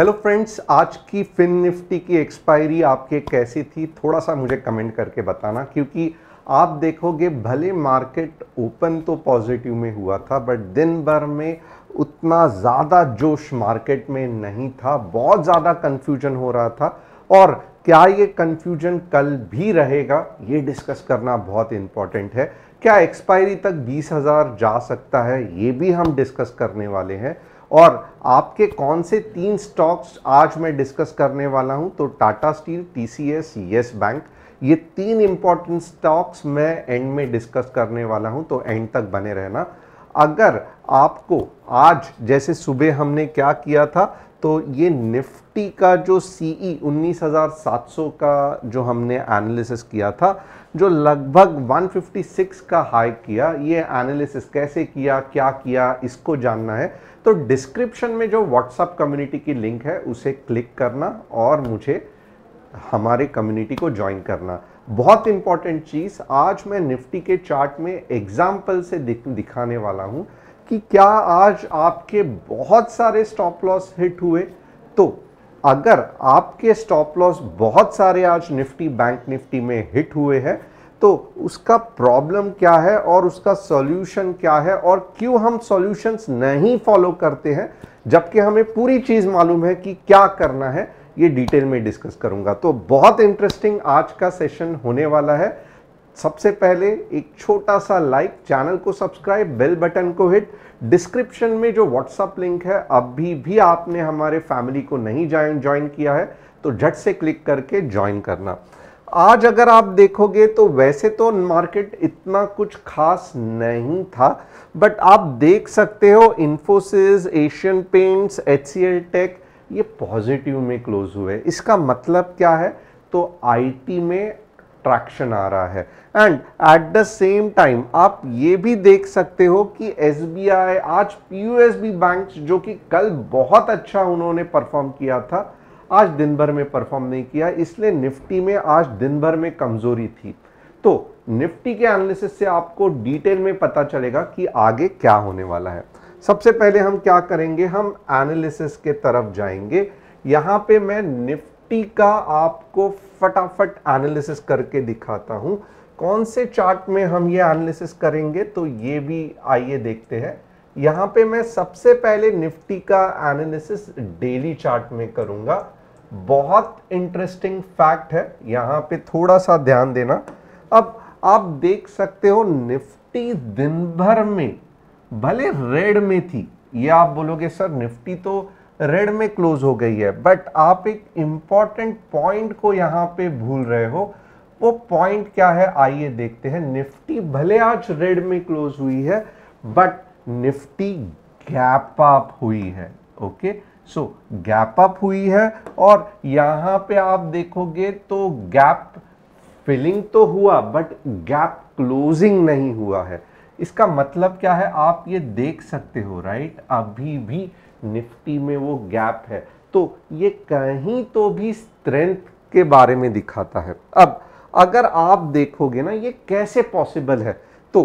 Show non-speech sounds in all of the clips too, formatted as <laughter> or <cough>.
Hello friends आज की fin Nifty की एक्सपायरी आपके कैसी थी थोड़ा सा मुझे कमेंट करके बताना क्योंकि आप देखोगे भले मार्केट ओपन तो पॉजिटिव में हुआ था बट दिन भर में उतना ज़्यादा जोश मार्केट में नहीं था बहुत ज़्यादा कन्फ्यूजन हो रहा था और क्या ये कन्फ्यूजन कल भी रहेगा ये डिस्कस करना बहुत इम्पॉर्टेंट है क्या एक्सपायरी तक 20,000 जा सकता है ये भी हम डिस्कस करने वाले हैं और आपके कौन से तीन स्टॉक्स आज मैं डिस्कस करने वाला हूं तो Tata steel TCS Yes Bank ये तीन इंपॉर्टेंट स्टॉक्स मैं एंड में डिस्कस करने वाला हूं तो एंड तक बने रहना अगर आपको आज जैसे सुबह हमने क्या किया था तो ये निफ्टी का जो सी ई e उन्नीस का जो हमने एनालिसिस किया था जो लगभग 156 का हाई किया ये एनालिसिस कैसे किया क्या किया इसको जानना है तो डिस्क्रिप्शन में जो व्हाट्सअप कम्युनिटी की लिंक है उसे क्लिक करना और मुझे हमारे कम्युनिटी को ज्वाइन करना बहुत इंपॉर्टेंट चीज़ आज मैं निफ्टी के चार्ट में एग्जाम्पल से दिख, दिखाने वाला हूं कि क्या आज आपके बहुत सारे स्टॉप लॉस हिट हुए तो अगर आपके स्टॉप लॉस बहुत सारे आज निफ्टी बैंक निफ्टी में हिट हुए हैं तो उसका प्रॉब्लम क्या है और उसका सॉल्यूशन क्या है और क्यों हम सॉल्यूशंस नहीं फॉलो करते हैं जबकि हमें पूरी चीज़ मालूम है कि क्या करना है ये डिटेल में डिस्कस करूंगा तो बहुत इंटरेस्टिंग आज का सेशन होने वाला है सबसे पहले एक छोटा सा लाइक चैनल को सब्सक्राइब बेल बटन को हिट डिस्क्रिप्शन में जो व्हाट्सअप लिंक है अभी भी आपने हमारे फैमिली को नहीं ज्वाइन किया है तो झट से क्लिक करके ज्वाइन करना आज अगर आप देखोगे तो वैसे तो मार्केट इतना कुछ खास नहीं था बट आप देख सकते हो Infosys Asian Paints H C L Tech ये पॉजिटिव में क्लोज हुए इसका मतलब क्या है तो आईटी में ट्रैक्शन आ रहा है and at the same time आप ये भी देख सकते हो कि एस आज पी बैंक जो कि कल बहुत अच्छा उन्होंने परफॉर्म किया था आज दिन भर में परफॉर्म नहीं किया इसलिए निफ्टी में आज दिन भर में कमजोरी थी तो निफ्टी के एनालिसिस से आपको डिटेल में पता चलेगा कि आगे क्या होने वाला है सबसे पहले हम क्या करेंगे हम एनालिसिस के तरफ जाएंगे यहाँ पे मैं निफ्टी का आपको फटाफट एनालिसिस करके दिखाता हूँ कौन से चार्ट में हम ये एनालिसिस करेंगे तो ये भी आइए देखते हैं यहाँ पे मैं सबसे पहले निफ्टी का एनालिसिस डेली चार्ट में करूंगा बहुत इंटरेस्टिंग फैक्ट है यहाँ पे थोड़ा सा ध्यान देना अब आप देख सकते हो निफ्टी दिन भर में भले रेड में थी ये आप बोलोगे सर निफ्टी तो रेड में क्लोज हो गई है बट आप एक इंपॉर्टेंट पॉइंट को यहाँ पे भूल रहे हो वो पॉइंट क्या है आइए देखते हैं निफ्टी भले आज रेड में क्लोज हुई है बट निफ्टी गैप अप हुई है okay okay? So gap up हुई है और यहाँ पे आप देखोगे तो गैप फिलिंग तो हुआ बट गैप क्लोजिंग नहीं हुआ है इसका मतलब क्या है आप ये देख सकते हो राइट अभी भी निफ्टी में वो गैप है तो ये कहीं तो भी स्ट्रेंथ के बारे में दिखाता है अब अगर आप देखोगे ना ये कैसे पॉसिबल है तो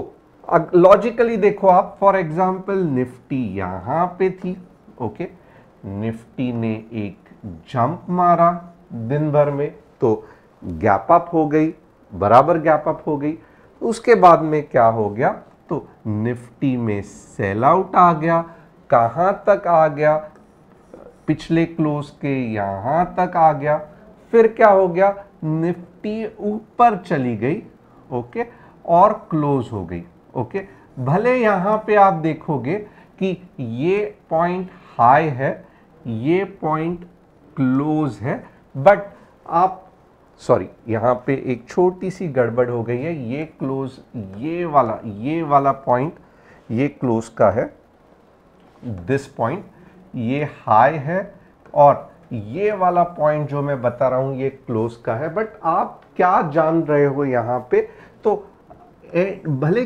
लॉजिकली देखो आप फॉर एग्जाम्पल निफ्टी यहाँ पे थी ओके okay? निफ्टी ने एक जंप मारा दिन भर में तो गैप अप हो गई बराबर गैप अप हो गई उसके बाद में क्या हो गया तो निफ्टी में सेल आउट आ गया कहाँ तक आ गया पिछले क्लोज के यहाँ तक आ गया फिर क्या हो गया निफ्टी ऊपर चली गई ओके और क्लोज हो गई ओके भले यहाँ पे आप देखोगे कि ये पॉइंट हाई है ये पॉइंट क्लोज है बट आप सॉरी यहाँ पे एक छोटी सी गड़बड़ हो गई है ये क्लोज ये वाला ये वाला पॉइंट ये क्लोज का है दिस पॉइंट ये हाई है और ये वाला पॉइंट जो मैं बता रहा हूँ ये क्लोज का है बट आप क्या जान रहे हो यहाँ पे तो ए, भले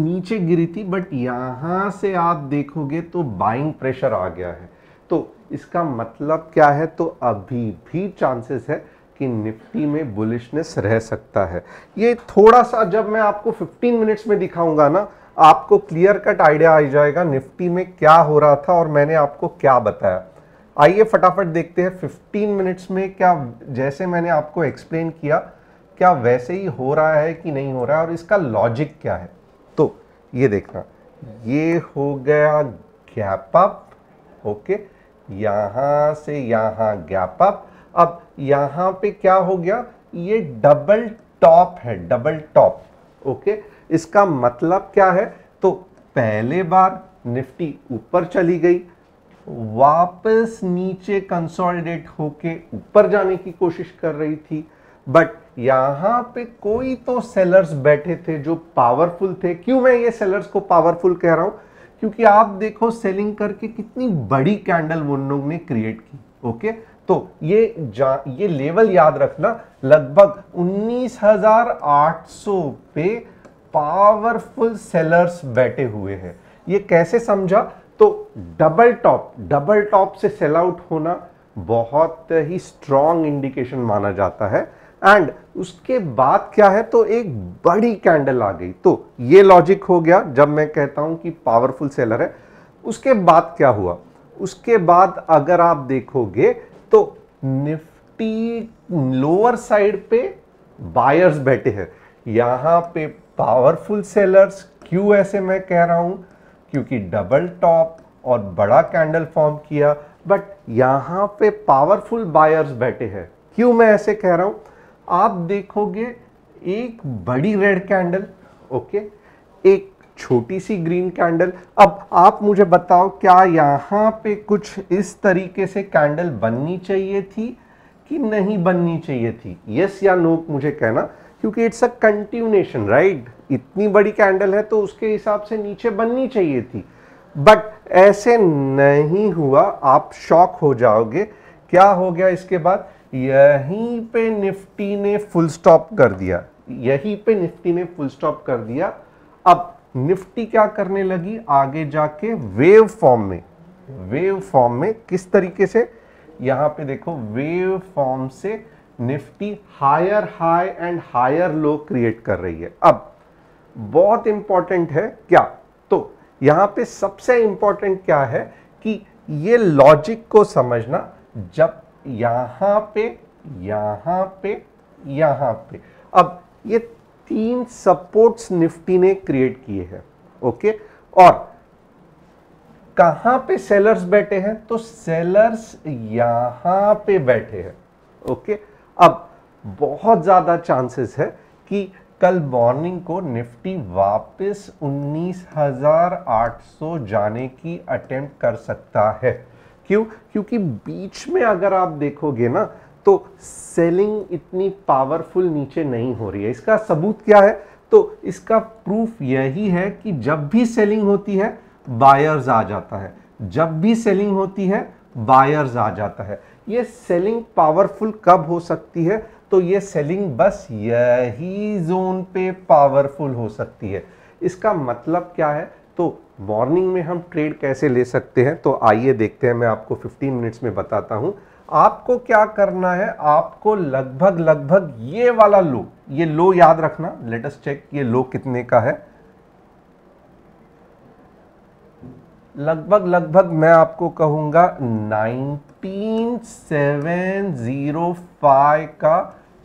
नीचे गिरी थी बट यहाँ से आप देखोगे तो बाइंग प्रेशर आ गया है तो इसका मतलब क्या है तो अभी भी चांसेस है कि निफ्टी में बुलिशनेस रह सकता है ये थोड़ा सा जब मैं आपको 15 मिनट्स में दिखाऊंगा ना आपको क्लियर कट आइडिया आ जाएगा निफ्टी में क्या हो रहा था और मैंने आपको क्या बताया आइए फटाफट देखते हैं 15 मिनट्स में क्या जैसे मैंने आपको एक्सप्लेन किया क्या वैसे ही हो रहा है कि नहीं हो रहा है और इसका लॉजिक क्या है तो ये देखना ये हो गया गैप अप ओके okay. यहां से यहां गैप अप अब यहां पे क्या हो गया ये डबल टॉप है डबल टॉप ओके इसका मतलब क्या है तो पहले बार निफ्टी ऊपर चली गई वापस नीचे कंसोलिडेट होके ऊपर जाने की कोशिश कर रही थी बट यहां पे कोई तो सेलर्स बैठे थे जो पावरफुल थे क्यों मैं ये सेलर्स को पावरफुल कह रहा हूं क्योंकि आप देखो सेलिंग करके कितनी बड़ी कैंडल उन लोग ने क्रिएट की ओके तो ये जा ये लेवल याद रखना लगभग 19,800 पे पावरफुल सेलर्स बैठे हुए हैं ये कैसे समझा तो डबल टॉप डबल टॉप से सेल आउट होना बहुत ही स्ट्रॉन्ग इंडिकेशन माना जाता है एंड उसके बाद क्या है तो एक बड़ी कैंडल आ गई तो ये लॉजिक हो गया जब मैं कहता हूं कि पावरफुल सेलर है उसके बाद क्या हुआ उसके बाद अगर आप देखोगे तो निफ्टी लोअर साइड पे बायर्स बैठे हैं यहाँ पे पावरफुल सेलर्स क्यों ऐसे मैं कह रहा हूँ क्योंकि डबल टॉप और बड़ा कैंडल फॉर्म किया बट यहाँ पे पावरफुल बायर्स बैठे हैं क्यों मैं ऐसे कह रहा हूँ आप देखोगे एक बड़ी रेड कैंडल ओके एक छोटी सी ग्रीन कैंडल अब आप मुझे बताओ क्या यहां पे कुछ इस तरीके से कैंडल बननी चाहिए थी कि नहीं बननी चाहिए थी यस या नो मुझे कहना क्योंकि इट्स अ कंटिन्यूएशन राइट इतनी बड़ी कैंडल है तो उसके हिसाब से नीचे बननी चाहिए थी बट ऐसे नहीं हुआ आप शॉक हो जाओगे क्या हो गया इसके बाद यहीं पे निफ्टी ने फुल स्टॉप कर दिया यहीं पे निफ्टी ने फुल स्टॉप कर दिया अब निफ्टी क्या करने लगी आगे जाके वेव फॉर्म में वेव फॉर्म में किस तरीके से यहाँ पे देखो वेव फॉर्म से Nifty higher high and higher low create कर रही है अब बहुत इंपॉर्टेंट है क्या तो यहां पे सबसे इंपॉर्टेंट क्या है कि ये लॉजिक को समझना जब यहां पे यहां पे यहां पे अब ये तीन सपोर्ट्स निफ्टी ने क्रिएट किए हैं ओके और कहां पे सेलर्स बैठे हैं तो सेलर्स यहां पे बैठे हैं ओके अब बहुत ज़्यादा चांसेस है कि कल मॉर्निंग को निफ्टी वापस 19,800 जाने की अटेम्प्ट कर सकता है क्यों क्योंकि बीच में अगर आप देखोगे ना तो सेलिंग इतनी पावरफुल नीचे नहीं हो रही है इसका सबूत क्या है तो इसका प्रूफ यही है कि जब भी सेलिंग होती है बायर्स आ जाता है जब भी सेलिंग होती है बायर्स आ जाता है ये सेलिंग पावरफुल कब हो सकती है तो ये सेलिंग बस यही जोन पे पावरफुल हो सकती है इसका मतलब क्या है तो मॉर्निंग में हम ट्रेड कैसे ले सकते हैं तो आइए देखते हैं मैं आपको 15 मिनट्स में बताता हूं आपको क्या करना है आपको लगभग लगभग ये वाला लो ये लो याद रखना लेटेस्ट चेक ये लो कितने का है लगभग लगभग मैं आपको कहूंगा 19705 का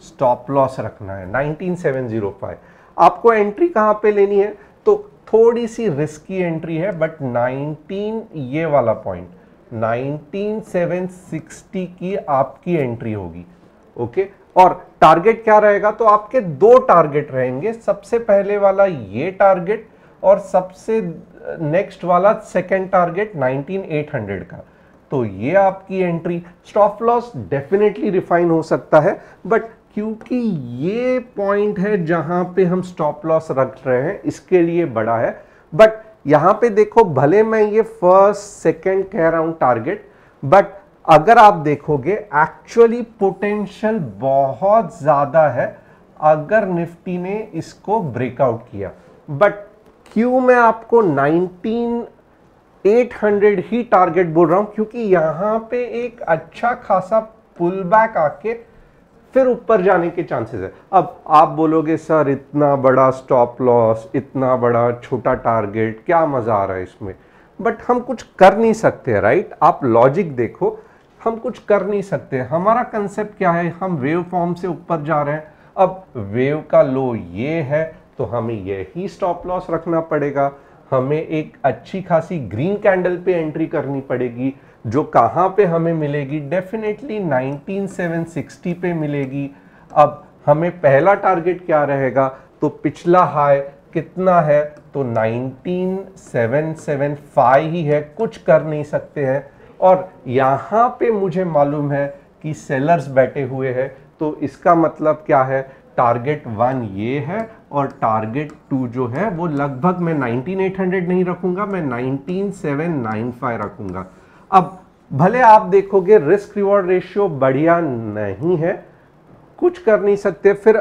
स्टॉप लॉस रखना है 19705 आपको एंट्री कहां पे लेनी है तो थोड़ी सी रिस्की एंट्री है बट 19 ये वाला पॉइंट 19760 की आपकी एंट्री होगी ओके और टारगेट क्या रहेगा तो आपके दो टारगेट रहेंगे सबसे पहले वाला ये टारगेट और सबसे नेक्स्ट वाला सेकंड टारगेट 19800 का तो ये आपकी entry stop loss definitely refine हो सकता है बट क्योंकि ये पॉइंट है जहां पे हम स्टॉप लॉस रख रहे हैं इसके लिए बड़ा है बट यहाँ पे देखो भले मैं ये फर्स्ट सेकंड कह रहा हूं टारगेट बट अगर आप देखोगे एक्चुअली पोटेंशियल बहुत ज़्यादा है अगर निफ्टी ने इसको ब्रेकआउट किया बट क्यों मैं आपको 19,800 ही टारगेट बोल रहा हूँ क्योंकि यहाँ पे एक अच्छा खासा पुल बैक आके फिर ऊपर जाने के चांसेस है अब आप बोलोगे सर इतना बड़ा स्टॉप लॉस इतना बड़ा छोटा टारगेट क्या मज़ा आ रहा है इसमें बट हम कुछ कर नहीं सकते राइट आप लॉजिक देखो हम कुछ कर नहीं सकते हमारा कंसेप्ट क्या है हम वेव फॉर्म से ऊपर जा रहे हैं अब वेव का लो ये है तो हमें यही स्टॉप लॉस रखना पड़ेगा हमें एक अच्छी खासी ग्रीन कैंडल पे एंट्री करनी पड़ेगी जो कहाँ पे हमें मिलेगी डेफिनेटली 19760 पे मिलेगी अब हमें पहला टारगेट क्या रहेगा तो पिछला हाई कितना है तो 19775 ही है कुछ कर नहीं सकते हैं और यहाँ पे मुझे मालूम है कि सेलर्स बैठे हुए हैं तो इसका मतलब क्या है टारगेट वन ये है और टारगेट टू जो है वो लगभग मैं 19800 नहीं रखूँगा मैं 19795 रखूँगा अब भले आप देखोगे रिस्क रिवॉर्ड रेशियो बढ़िया नहीं है कुछ कर नहीं सकते फिर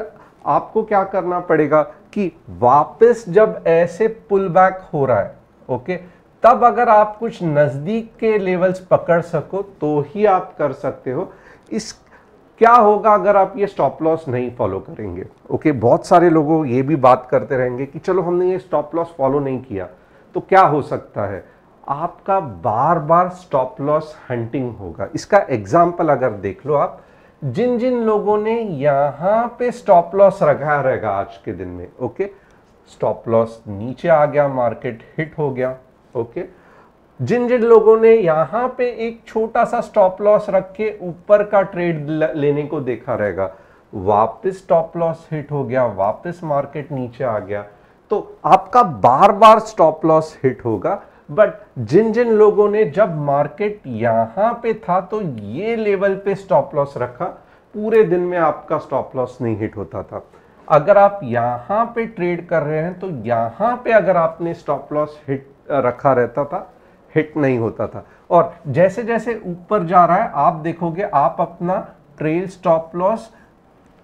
आपको क्या करना पड़ेगा कि वापस जब ऐसे पुल बैक हो रहा है ओके तब अगर आप कुछ नज़दीक के लेवल्स पकड़ सको तो ही आप कर सकते हो इस क्या होगा अगर आप ये स्टॉप लॉस नहीं फॉलो करेंगे ओके बहुत सारे लोगों ये भी बात करते रहेंगे कि चलो हमने ये स्टॉप लॉस फॉलो नहीं किया तो क्या हो सकता है आपका बार बार स्टॉप लॉस हंटिंग होगा इसका एग्जाम्पल अगर देख लो आप जिन जिन लोगों ने यहां पे स्टॉप लॉस रखा रहेगा आज के दिन में ओके स्टॉप लॉस नीचे आ गया मार्केट हिट हो गया ओके जिन जिन लोगों ने यहां पे एक छोटा सा स्टॉप लॉस रख के ऊपर का ट्रेड लेने को देखा रहेगा वापस स्टॉप लॉस हिट हो गया वापस मार्केट नीचे आ गया तो आपका बार बार स्टॉप लॉस हिट होगा बट जिन जिन लोगों ने जब मार्केट यहां पे था तो ये लेवल पे स्टॉप लॉस रखा पूरे दिन में आपका स्टॉप लॉस नहीं हिट होता था अगर आप यहां पे ट्रेड कर रहे हैं तो यहां पे अगर आपने स्टॉप लॉस हिट रखा रहता था हिट नहीं होता था और जैसे जैसे ऊपर जा रहा है आप देखोगे आप अपना trail stop loss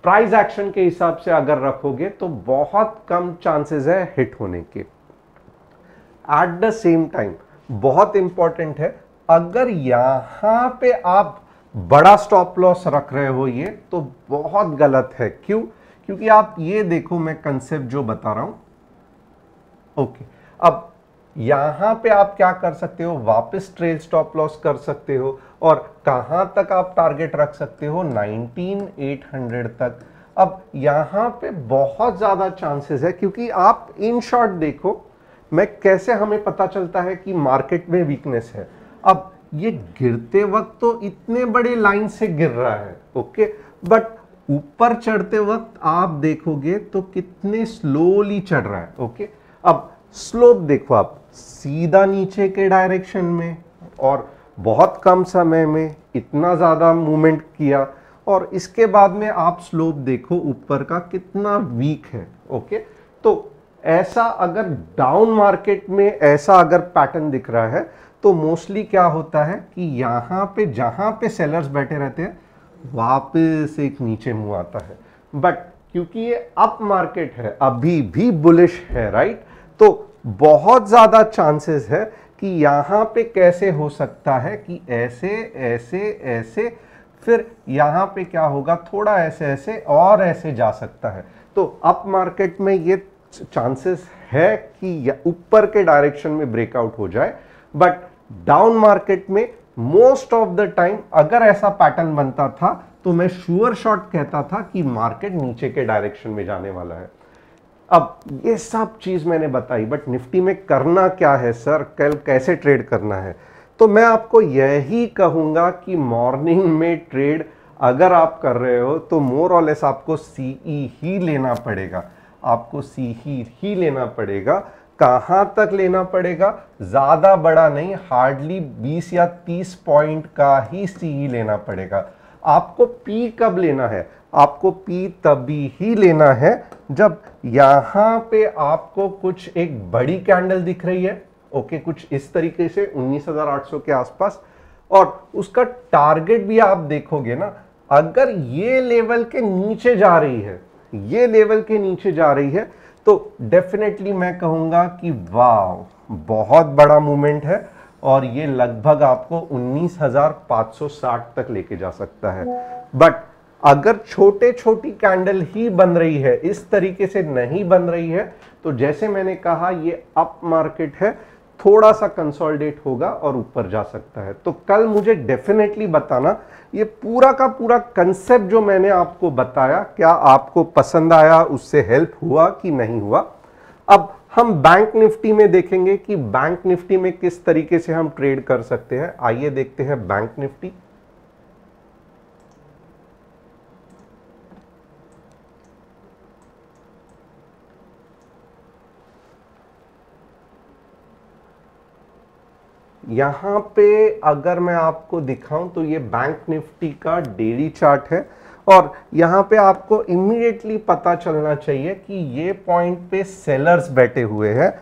price action के हिसाब से अगर रखोगे तो बहुत कम चांसेस है हिट होने के एट द सेम टाइम बहुत इंपॉर्टेंट है अगर यहां पे आप बड़ा स्टॉप लॉस रख रहे हो ये तो बहुत गलत है क्यों क्योंकि आप ये देखो मैं कंसेप्ट जो बता रहा हूं ओके अब यहां पे आप क्या कर सकते हो वापस ट्रेल स्टॉप लॉस कर सकते हो और कहां तक आप टारगेट रख सकते हो 19800 तक अब यहां पे बहुत ज्यादा चांसेस है क्योंकि आप इन शॉर्ट देखो मैं कैसे हमें पता चलता है कि मार्केट में वीकनेस है अब ये गिरते वक्त तो इतने बड़े लाइन से गिर रहा है ओके बट ऊपर चढ़ते वक्त आप देखोगे तो कितने स्लोली चढ़ रहा है ओके अब स्लोप देखो आप सीधा नीचे के डायरेक्शन में और बहुत कम समय में इतना ज़्यादा मूवमेंट किया और इसके बाद में आप स्लोप देखो ऊपर का कितना वीक है ओके तो ऐसा अगर डाउन मार्केट में ऐसा अगर पैटर्न दिख रहा है तो मोस्टली क्या होता है कि यहाँ पे जहाँ पे सेलर्स बैठे रहते हैं वापस एक नीचे मुँह आता है बट क्योंकि ये अप मार्केट है अभी भी बुलिश है राइट तो बहुत ज़्यादा चांसेस है कि यहाँ पे कैसे हो सकता है कि ऐसे ऐसे ऐसे फिर यहाँ पे क्या होगा थोड़ा ऐसे ऐसे और ऐसे जा सकता है तो अप मार्केट में ये चांसेस है कि ऊपर के डायरेक्शन में ब्रेकआउट हो जाए बट डाउन मार्केट में मोस्ट ऑफ द टाइम अगर ऐसा पैटर्न बनता था तो मैं श्योर शॉट कहता था कि मार्केट नीचे के डायरेक्शन में जाने वाला है अब ये सब चीज़ मैंने बताई बट निफ्टी में करना क्या है सर कल कैसे ट्रेड करना है तो मैं आपको यही कहूंगा कि मॉर्निंग में ट्रेड अगर आप कर रहे हो तो मोर ऑल एस आपको सीई e ही लेना पड़ेगा आपको सी ही ही लेना पड़ेगा कहाँ तक लेना पड़ेगा ज़्यादा बड़ा नहीं हार्डली 20 या 30 पॉइंट का ही सी ही लेना पड़ेगा आपको पी कब लेना है आपको पी तभी ही लेना है जब यहाँ पे आपको कुछ एक बड़ी कैंडल दिख रही है ओके कुछ इस तरीके से 19,800 के आसपास और उसका टारगेट भी आप देखोगे ना अगर ये लेवल के नीचे जा रही है ये लेवल के नीचे जा रही है तो डेफिनेटली मैं कहूंगा कि वाह बहुत बड़ा मूवमेंट है और ये लगभग आपको 19,560 तक लेके जा सकता है बट अगर छोटे छोटी कैंडल ही बन रही है इस तरीके से नहीं बन रही है तो जैसे मैंने कहा ये अप मार्केट है थोड़ा सा कंसोलिडेट होगा और ऊपर जा सकता है तो कल मुझे डेफिनेटली बताना ये पूरा का पूरा कंसेप्ट जो मैंने आपको बताया क्या आपको पसंद आया उससे हेल्प हुआ कि नहीं हुआ अब हम बैंक निफ्टी में देखेंगे कि बैंक निफ्टी में किस तरीके से हम ट्रेड कर सकते हैं आइए देखते हैं बैंक निफ्टी यहाँ पे अगर मैं आपको दिखाऊं तो ये बैंक निफ्टी का डेली चार्ट है और यहाँ पे आपको इमीडिएटली पता चलना चाहिए कि ये पॉइंट पे सेलर्स बैठे हुए हैं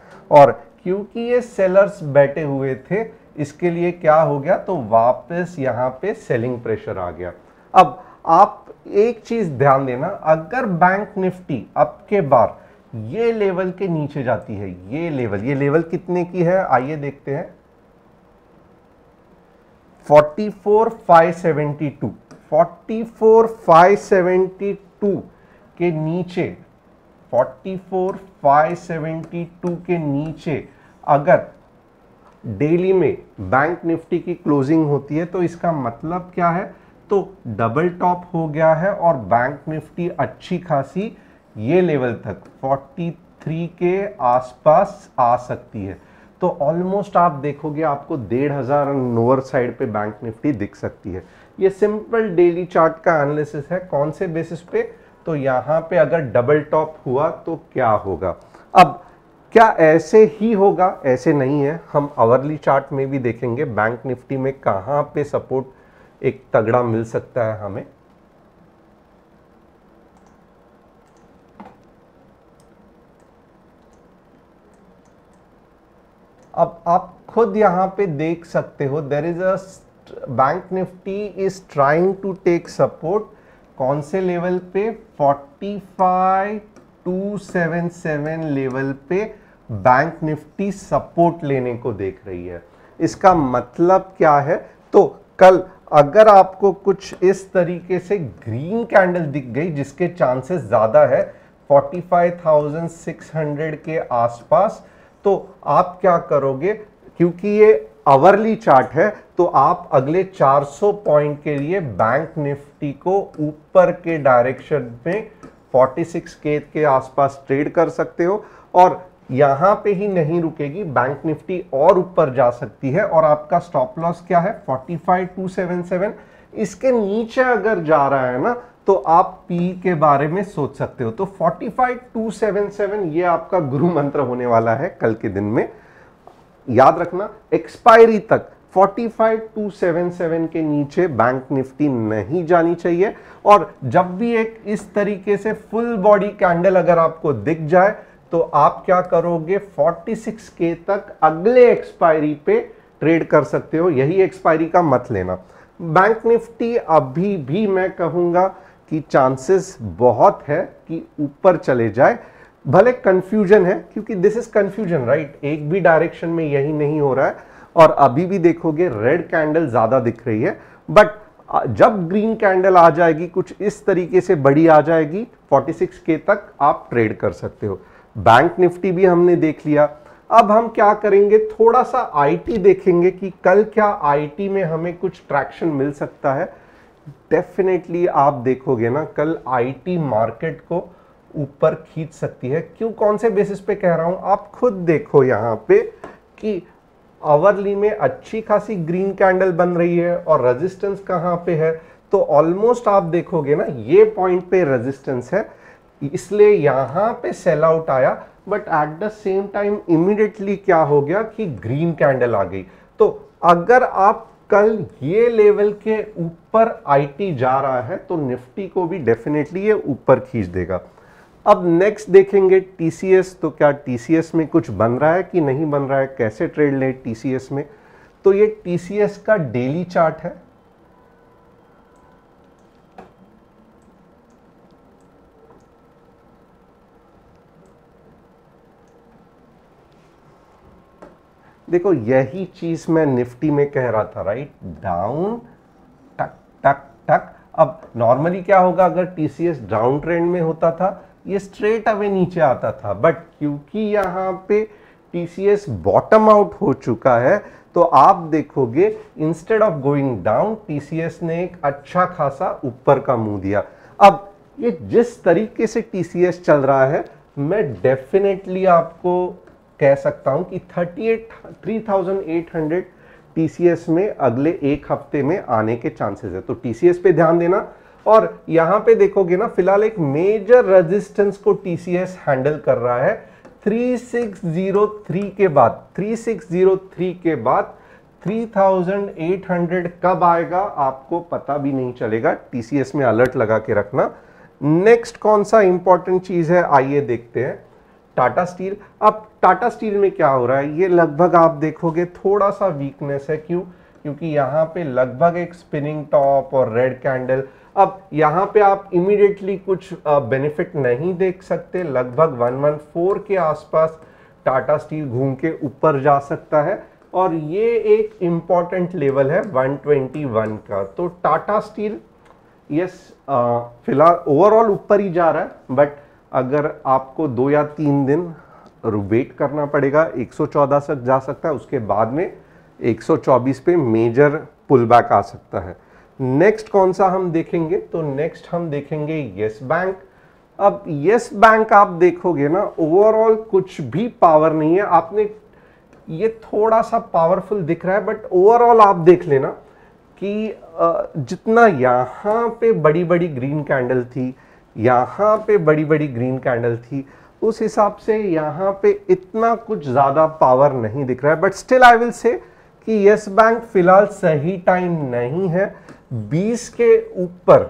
और क्योंकि ये सेलर्स बैठे हुए थे इसके लिए क्या हो गया तो वापस यहाँ पे सेलिंग प्रेशर आ गया अब आप एक चीज़ ध्यान देना अगर बैंक निफ्टी अब के बार ये लेवल के नीचे जाती है ये लेवल ये लेवल कितने की है आइए देखते हैं 44,572 44,572 के नीचे 44,572 के नीचे अगर डेली में बैंक निफ्टी की क्लोजिंग होती है तो इसका मतलब क्या है तो डबल टॉप हो गया है और बैंक निफ्टी अच्छी खासी ये लेवल तक 43 के आसपास आ सकती है तो ऑलमोस्ट आप देखोगे आपको डेढ़ हज़ार लोअर साइड पे बैंक निफ्टी दिख सकती है ये सिंपल डेली चार्ट का एनालिसिस है कौन से बेसिस पे तो यहाँ पे अगर डबल टॉप हुआ तो क्या होगा अब क्या ऐसे ही होगा ऐसे नहीं है हम आवरली चार्ट में भी देखेंगे बैंक निफ्टी में कहाँ पे सपोर्ट एक तगड़ा मिल सकता है हमें अब आप खुद यहाँ पे देख सकते हो there is a bank Nifty is trying to take support कौन से लेवल पे 45277 लेवल पे बैंक निफ्टी सपोर्ट लेने को देख रही है इसका मतलब क्या है तो कल अगर आपको कुछ इस तरीके से ग्रीन कैंडल दिख गई जिसके चांसेस ज़्यादा है 45,600 के आसपास तो आप क्या करोगे क्योंकि ये अवरली चार्ट है तो आप अगले 400 पॉइंट के लिए बैंक निफ्टी को ऊपर के डायरेक्शन में 46 के के आसपास ट्रेड कर सकते हो और यहां पे ही नहीं रुकेगी बैंक निफ्टी और ऊपर जा सकती है और आपका स्टॉप लॉस क्या है 45,277 इसके नीचे अगर जा रहा है ना तो आप पी के बारे में सोच सकते हो तो 45277 ये आपका गुरु मंत्र होने वाला है कल के दिन में याद रखना एक्सपायरी तक 45277 के नीचे बैंक निफ्टी नहीं जानी चाहिए और जब भी एक इस तरीके से फुल बॉडी कैंडल अगर आपको दिख जाए तो आप क्या करोगे 46 के तक अगले एक्सपायरी पे ट्रेड कर सकते हो यही एक्सपायरी का मत लेना बैंक निफ्टी अभी भी मैं कहूंगा कि चांसेस बहुत है कि ऊपर चले जाए भले कंफ्यूजन है क्योंकि दिस इज कंफ्यूजन राइट एक भी डायरेक्शन में यही नहीं हो रहा है और अभी भी देखोगे रेड कैंडल ज़्यादा दिख रही है बट जब ग्रीन कैंडल आ जाएगी कुछ इस तरीके से बड़ी आ जाएगी 46 के तक आप ट्रेड कर सकते हो बैंक निफ्टी भी हमने देख लिया अब हम क्या करेंगे थोड़ा सा आईटी देखेंगे कि कल क्या आईटी में हमें कुछ ट्रैक्शन मिल सकता है डेफिनेटली आप देखोगे ना कल आईटी मार्केट को ऊपर खींच सकती है क्यों कौन से बेसिस पे कह रहा हूं आप खुद देखो यहाँ पे कि आवरली में अच्छी खासी ग्रीन कैंडल बन रही है और रेजिस्टेंस कहाँ पे है तो ऑलमोस्ट आप देखोगे ना ये पॉइंट पे रेजिस्टेंस है इसलिए यहां पे सेल आउट आया but at the same time immediately क्या हो गया कि ग्रीन कैंडल आ गई तो अगर आप कल ये लेवल के ऊपर आईटी जा रहा है तो निफ्टी को भी डेफिनेटली ये ऊपर खींच देगा अब नेक्स्ट देखेंगे टीसीएस तो क्या टीसीएस में कुछ बन रहा है कि नहीं बन रहा है कैसे ट्रेड लें टीसीएस में तो ये टीसीएस का डेली चार्ट है देखो यही चीज मैं निफ्टी में कह रहा था राइट डाउन टक टक टक अब नॉर्मली क्या होगा अगर टीसीएस डाउन ट्रेंड में होता था ये स्ट्रेट अवे नीचे आता था बट क्योंकि यहाँ पे टीसीएस बॉटम आउट हो चुका है तो आप देखोगे instead of going down TCS ने एक अच्छा खासा ऊपर का मुंह दिया अब ये जिस तरीके से टीसीएस चल रहा है मैं डेफिनेटली आपको कह सकता हूं कि thirty eight three thousand eight hundred T C S में अगले एक हफ्ते में आने के चांसेस है तो टी सी एस पे ध्यान देना और यहाँ पे देखोगे ना फिलहाल एक मेजर रेजिस्टेंस को टी सी एस हैंडल कर रहा है 3603 के बाद 3603 के बाद 3800 कब आएगा आपको पता भी नहीं चलेगा टीसीएस में अलर्ट लगा के रखना नेक्स्ट कौन सा इंपॉर्टेंट चीज है आइए देखते हैं टाटा स्टील अब टाटा स्टील में क्या हो रहा है ये लगभग आप देखोगे थोड़ा सा वीकनेस है क्यों क्योंकि यहाँ पे लगभग एक स्पिनिंग टॉप और रेड कैंडल अब यहाँ पे आप इमीडिएटली कुछ बेनिफिट नहीं देख सकते लगभग 114 के आसपास टाटा स्टील घूम के ऊपर जा सकता है और ये एक इम्पॉर्टेंट लेवल है 121 का तो टाटा स्टील यस फिलहाल ओवरऑल ऊपर ही जा रहा है बट अगर आपको दो या तीन दिन वेट करना पड़ेगा 114 तक जा सकता है उसके बाद में 124 पे मेजर पुल बैक आ सकता है नेक्स्ट कौन सा हम देखेंगे तो नेक्स्ट हम देखेंगे येस बैंक अब यस बैंक आप देखोगे ना ओवरऑल कुछ भी पावर नहीं है आपने ये थोड़ा सा पावरफुल दिख रहा है बट ओवरऑल आप देख लेना कि जितना यहाँ पे बड़ी बड़ी ग्रीन कैंडल थी यहाँ पे बड़ी बड़ी ग्रीन कैंडल थी उस हिसाब से यहाँ पे इतना कुछ ज़्यादा पावर नहीं दिख रहा है but still I will say कि यस बैंक फ़िलहाल सही टाइम नहीं है 20 के ऊपर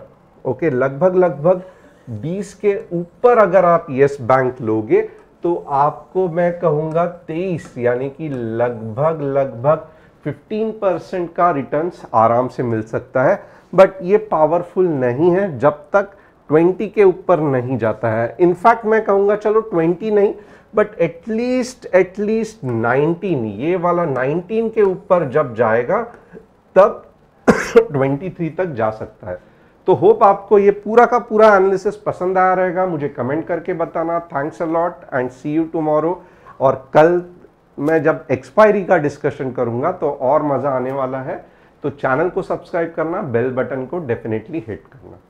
ओके लगभग लगभग 20 के ऊपर अगर आप यस बैंक लोगे तो आपको मैं कहूँगा 23 यानी कि लगभग लगभग 15 परसेंट का रिटर्न्स आराम से मिल सकता है बट ये पावरफुल नहीं है जब तक ट्वेंटी के ऊपर नहीं जाता है इनफैक्ट मैं कहूंगा चलो ट्वेंटी नहीं बट एटलीस्ट एटलीस्ट नाइनटीन ये वाला नाइनटीन के ऊपर जब जाएगा तब ट्वेंटी <coughs> थ्री तक जा सकता है तो होप आपको ये पूरा का पूरा एनालिसिस पसंद आया रहेगा मुझे कमेंट करके बताना thanks a lot and see you tomorrow और कल मैं जब एक्सपायरी का डिस्कशन करूंगा तो और मज़ा आने वाला है तो चैनल को सब्सक्राइब करना बेल बटन को डेफिनेटली हिट करना